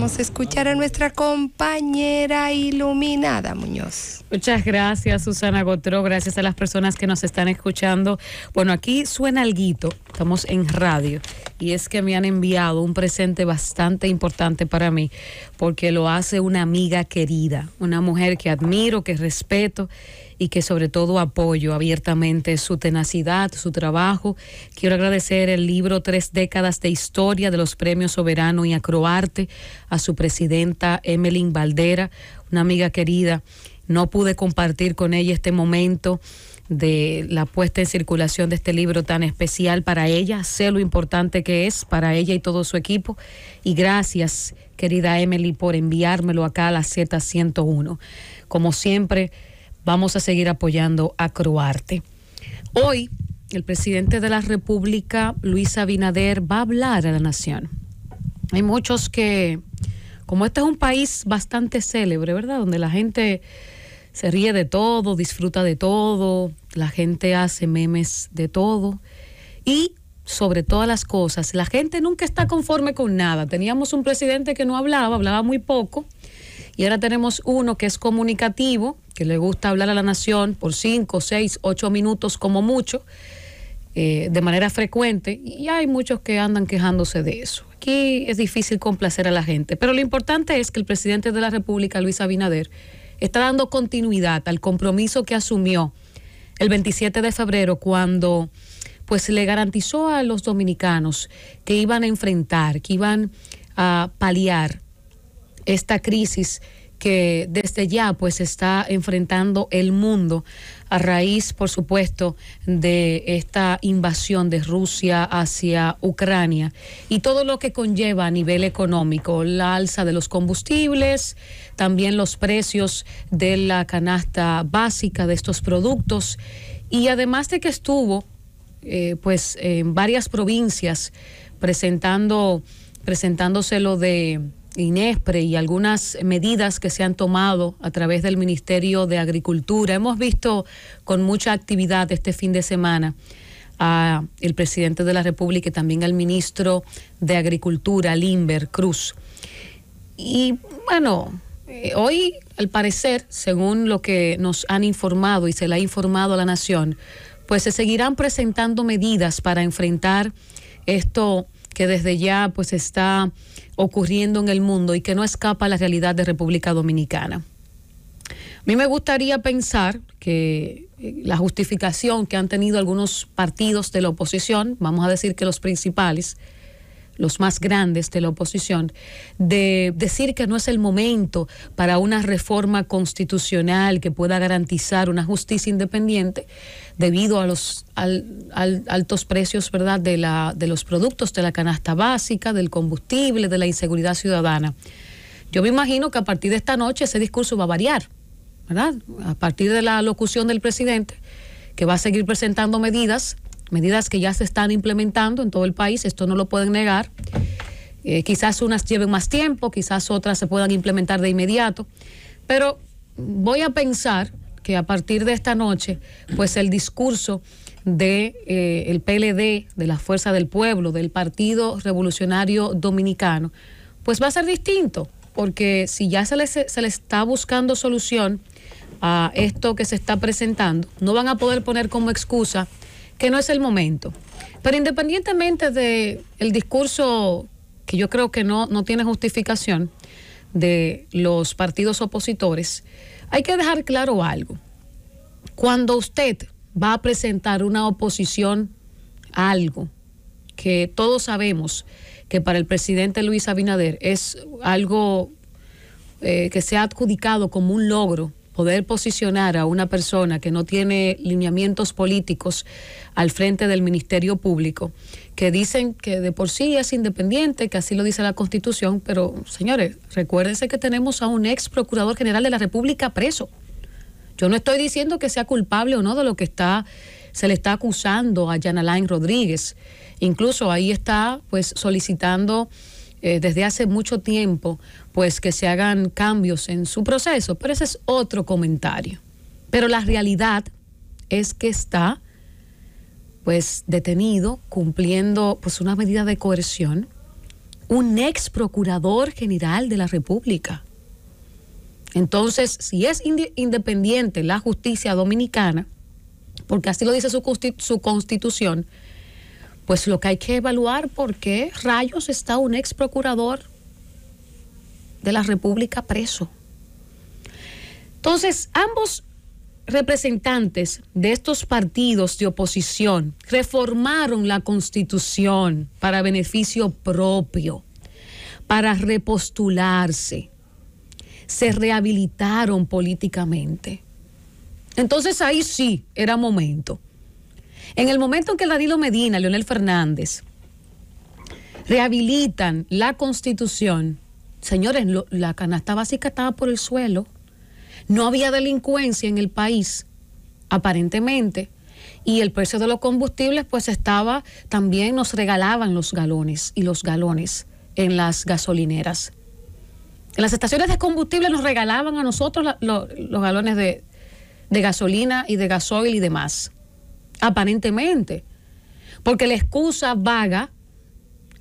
Vamos a escuchar a nuestra compañera iluminada Muñoz. Muchas gracias, Susana Gotró. Gracias a las personas que nos están escuchando. Bueno, aquí suena alguito. Estamos en radio. Y es que me han enviado un presente bastante importante para mí, porque lo hace una amiga querida, una mujer que admiro, que respeto y que sobre todo apoyo abiertamente su tenacidad, su trabajo. Quiero agradecer el libro Tres décadas de historia de los premios Soberano y Acroarte a su presidenta Emeline Valdera, una amiga querida. No pude compartir con ella este momento de la puesta en circulación de este libro tan especial para ella. Sé lo importante que es para ella y todo su equipo. Y gracias, querida Emily, por enviármelo acá a la Z101. Como siempre, vamos a seguir apoyando a Croarte. Hoy, el presidente de la República, Luis Abinader, va a hablar a la nación. Hay muchos que, como este es un país bastante célebre, ¿verdad? Donde la gente se ríe de todo, disfruta de todo, la gente hace memes de todo. Y sobre todas las cosas, la gente nunca está conforme con nada. Teníamos un presidente que no hablaba, hablaba muy poco y ahora tenemos uno que es comunicativo, que le gusta hablar a la nación por cinco, seis, ocho minutos como mucho, eh, de manera frecuente. Y hay muchos que andan quejándose de eso. Aquí es difícil complacer a la gente. Pero lo importante es que el presidente de la República, Luis Abinader, está dando continuidad al compromiso que asumió el 27 de febrero cuando pues le garantizó a los dominicanos que iban a enfrentar, que iban a paliar esta crisis que desde ya pues está enfrentando el mundo a raíz, por supuesto, de esta invasión de Rusia hacia Ucrania y todo lo que conlleva a nivel económico, la alza de los combustibles, también los precios de la canasta básica de estos productos y además de que estuvo eh, pues en varias provincias presentando presentándoselo de INESPRE y algunas medidas que se han tomado a través del Ministerio de Agricultura. Hemos visto con mucha actividad este fin de semana al presidente de la República y también al ministro de Agricultura, Limber Cruz. Y bueno, eh, hoy al parecer, según lo que nos han informado y se le ha informado a la nación, pues se seguirán presentando medidas para enfrentar esto que desde ya pues está ocurriendo en el mundo y que no escapa a la realidad de República Dominicana. A mí me gustaría pensar que eh, la justificación que han tenido algunos partidos de la oposición, vamos a decir que los principales, los más grandes de la oposición, de decir que no es el momento para una reforma constitucional que pueda garantizar una justicia independiente debido a los altos precios ¿verdad? De, la, de los productos de la canasta básica, del combustible, de la inseguridad ciudadana. Yo me imagino que a partir de esta noche ese discurso va a variar, ¿verdad? A partir de la locución del presidente, que va a seguir presentando medidas medidas que ya se están implementando en todo el país, esto no lo pueden negar. Eh, quizás unas lleven más tiempo, quizás otras se puedan implementar de inmediato, pero voy a pensar que a partir de esta noche, pues el discurso de eh, el PLD, de la Fuerza del Pueblo, del Partido Revolucionario Dominicano, pues va a ser distinto, porque si ya se le se está buscando solución a esto que se está presentando, no van a poder poner como excusa que no es el momento. Pero independientemente del discurso que yo creo que no, no tiene justificación de los partidos opositores, hay que dejar claro algo. Cuando usted va a presentar una oposición a algo que todos sabemos que para el presidente Luis Abinader es algo eh, que se ha adjudicado como un logro poder posicionar a una persona que no tiene lineamientos políticos al frente del Ministerio Público, que dicen que de por sí es independiente, que así lo dice la Constitución, pero señores, recuérdense que tenemos a un ex procurador general de la República preso. Yo no estoy diciendo que sea culpable o no de lo que está se le está acusando a Yanalain Rodríguez. Incluso ahí está pues solicitando eh, desde hace mucho tiempo, pues que se hagan cambios en su proceso, pero ese es otro comentario. Pero la realidad es que está pues detenido cumpliendo pues una medida de coerción un ex procurador general de la República. Entonces, si es independiente la justicia dominicana, porque así lo dice su constitución, pues lo que hay que evaluar por qué rayos está un ex procurador de la República preso. Entonces, ambos representantes de estos partidos de oposición reformaron la constitución para beneficio propio, para repostularse, se rehabilitaron políticamente. Entonces ahí sí era momento en el momento en que Danilo Medina, Leonel Fernández, rehabilitan la constitución, señores, la canasta básica estaba por el suelo, no había delincuencia en el país, aparentemente, y el precio de los combustibles pues estaba, también nos regalaban los galones y los galones en las gasolineras. En las estaciones de combustible nos regalaban a nosotros los galones de, de gasolina y de gasoil y demás aparentemente. Porque la excusa vaga,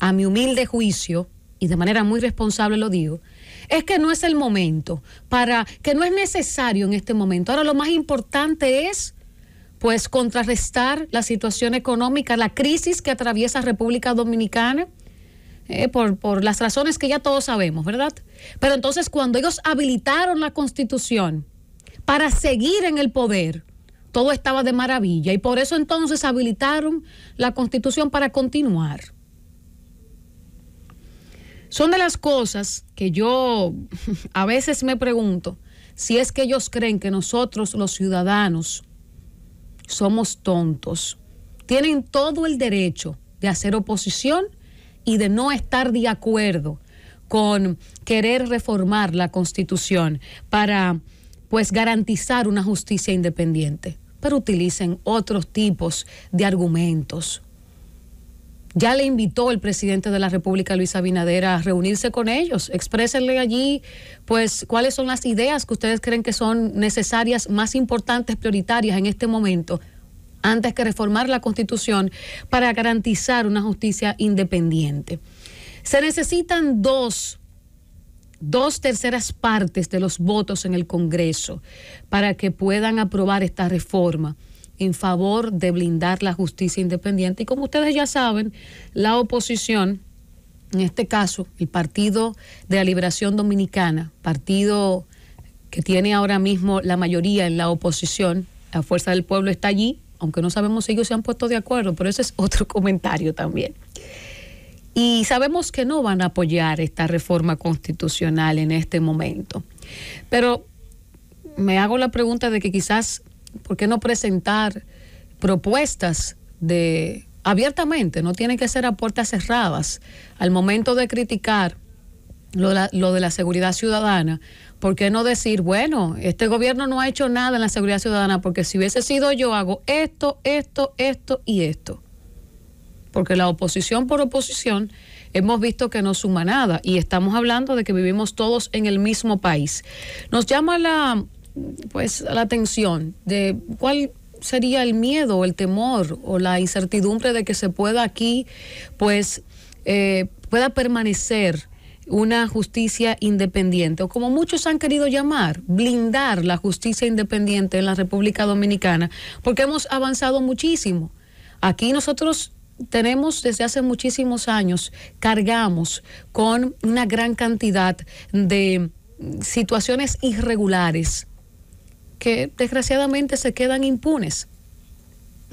a mi humilde juicio, y de manera muy responsable lo digo, es que no es el momento, para que no es necesario en este momento. Ahora lo más importante es pues contrarrestar la situación económica, la crisis que atraviesa República Dominicana, eh, por, por, las razones que ya todos sabemos, ¿verdad? Pero entonces cuando ellos habilitaron la constitución para seguir en el poder, todo estaba de maravilla y por eso entonces habilitaron la constitución para continuar. Son de las cosas que yo a veces me pregunto si es que ellos creen que nosotros los ciudadanos somos tontos. Tienen todo el derecho de hacer oposición y de no estar de acuerdo con querer reformar la constitución para pues garantizar una justicia independiente, pero utilicen otros tipos de argumentos. Ya le invitó el presidente de la República, Luis Abinader, a reunirse con ellos. Exprésenle allí, pues, cuáles son las ideas que ustedes creen que son necesarias, más importantes, prioritarias en este momento, antes que reformar la Constitución para garantizar una justicia independiente. Se necesitan dos dos terceras partes de los votos en el Congreso para que puedan aprobar esta reforma en favor de blindar la justicia independiente. Y como ustedes ya saben, la oposición, en este caso el Partido de la Liberación Dominicana, partido que tiene ahora mismo la mayoría en la oposición, la Fuerza del Pueblo está allí, aunque no sabemos si ellos se han puesto de acuerdo, pero ese es otro comentario también y sabemos que no van a apoyar esta reforma constitucional en este momento. Pero me hago la pregunta de que quizás, ¿por qué no presentar propuestas de abiertamente, no tienen que ser a puertas cerradas, al momento de criticar lo, lo, de la seguridad ciudadana, ¿por qué no decir, bueno, este gobierno no ha hecho nada en la seguridad ciudadana porque si hubiese sido yo hago esto, esto, esto y esto? porque la oposición por oposición hemos visto que no suma nada y estamos hablando de que vivimos todos en el mismo país. Nos llama la pues la atención de cuál sería el miedo el temor o la incertidumbre de que se pueda aquí pues eh, pueda permanecer una justicia independiente, o como muchos han querido llamar, blindar la justicia independiente en la República Dominicana, porque hemos avanzado muchísimo. Aquí nosotros tenemos desde hace muchísimos años, cargamos con una gran cantidad de situaciones irregulares que desgraciadamente se quedan impunes.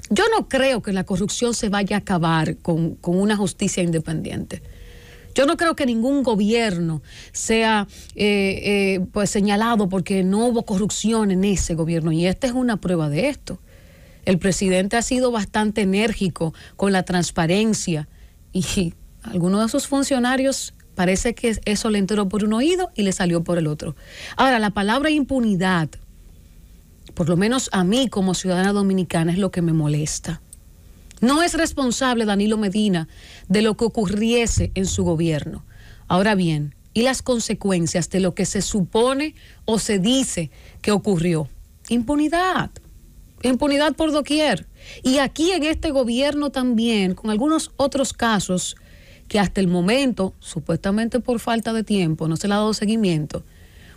Yo no creo que la corrupción se vaya a acabar con, una justicia independiente. Yo no creo que ningún gobierno sea eh, eh, pues señalado porque no hubo corrupción en ese gobierno y esta es una prueba de esto. El presidente ha sido bastante enérgico con la transparencia y algunos de sus funcionarios parece que eso le entró por un oído y le salió por el otro. Ahora, la palabra impunidad, por lo menos a mí como ciudadana dominicana, es lo que me molesta. No es responsable Danilo Medina de lo que ocurriese en su gobierno. Ahora bien, ¿y las consecuencias de lo que se supone o se dice que ocurrió? Impunidad impunidad por doquier. Y aquí en este gobierno también, con algunos otros casos que hasta el momento, supuestamente por falta de tiempo, no se le ha dado seguimiento,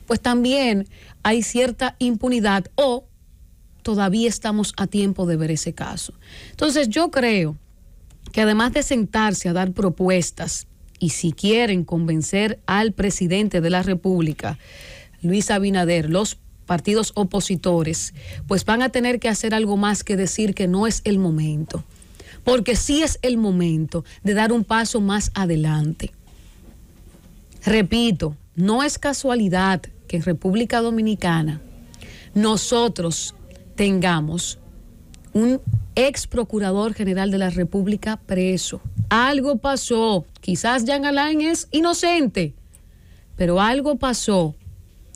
pues también hay cierta impunidad o todavía estamos a tiempo de ver ese caso. Entonces yo creo que además de sentarse a dar propuestas y si quieren convencer al presidente de la República, Luis Abinader, los partidos opositores, pues van a tener que hacer algo más que decir que no es el momento, porque sí es el momento de dar un paso más adelante. Repito, no es casualidad que en República Dominicana nosotros tengamos un ex procurador general de la República preso. Algo pasó. Quizás Jean Alain es inocente, pero algo pasó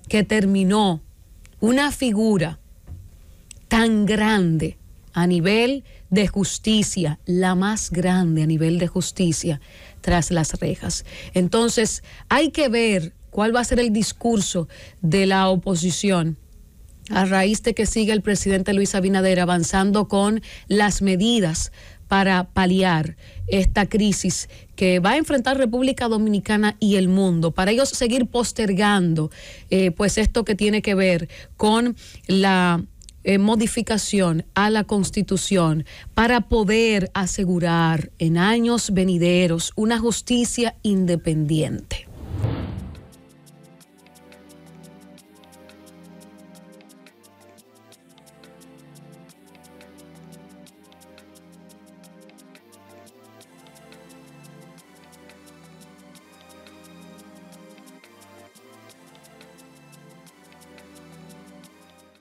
que terminó una figura tan grande a nivel de justicia, la más grande a nivel de justicia tras las rejas. Entonces, hay que ver cuál va a ser el discurso de la oposición a raíz de que siga el presidente Luis Abinader avanzando con las medidas para paliar esta crisis que va a enfrentar República Dominicana y el mundo, para ellos seguir postergando eh, pues esto que tiene que ver con la eh, modificación a la constitución para poder asegurar en años venideros una justicia independiente.